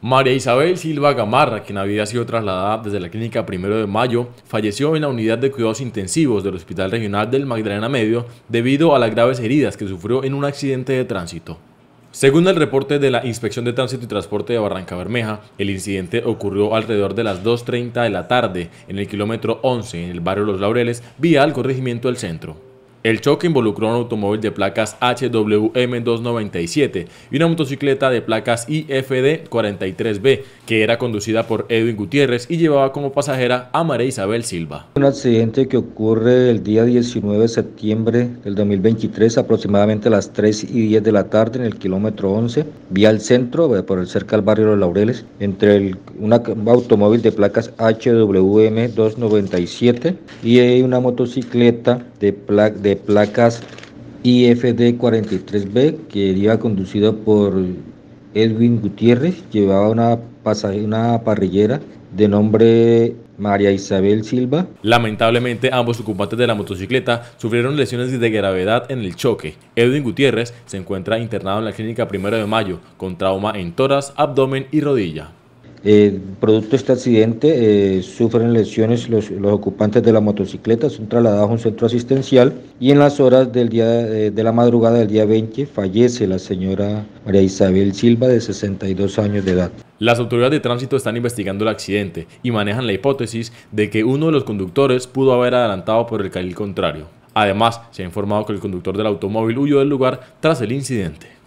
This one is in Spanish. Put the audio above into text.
María Isabel Silva Gamarra, quien había sido trasladada desde la clínica primero de mayo, falleció en la unidad de cuidados intensivos del Hospital Regional del Magdalena Medio debido a las graves heridas que sufrió en un accidente de tránsito. Según el reporte de la Inspección de Tránsito y Transporte de Barranca Bermeja, el incidente ocurrió alrededor de las 2.30 de la tarde en el kilómetro 11 en el barrio Los Laureles, vía al corregimiento del centro. El choque involucró un automóvil de placas HWM297 y una motocicleta de placas IFD43B, que era conducida por Edwin Gutiérrez y llevaba como pasajera a María Isabel Silva. Un accidente que ocurre el día 19 de septiembre del 2023, aproximadamente a las 3 y 10 de la tarde, en el kilómetro 11, vía al centro, eh, por el cerca del barrio Los Laureles, entre un automóvil de placas HWM297 y una motocicleta de, placa de placas IFD 43B que iba conducido por Edwin Gutiérrez, llevaba una, una parrillera de nombre María Isabel Silva. Lamentablemente, ambos ocupantes de la motocicleta sufrieron lesiones de gravedad en el choque. Edwin Gutiérrez se encuentra internado en la clínica primero de mayo con trauma en toras, abdomen y rodilla. Eh, producto de este accidente eh, sufren lesiones los, los, ocupantes de la motocicleta, son trasladados a un centro asistencial y en las horas del día, eh, de la madrugada del día 20 fallece la señora María Isabel Silva de 62 años de edad. Las autoridades de tránsito están investigando el accidente y manejan la hipótesis de que uno de los conductores pudo haber adelantado por el carril contrario. Además, se ha informado que el conductor del automóvil huyó del lugar tras el incidente.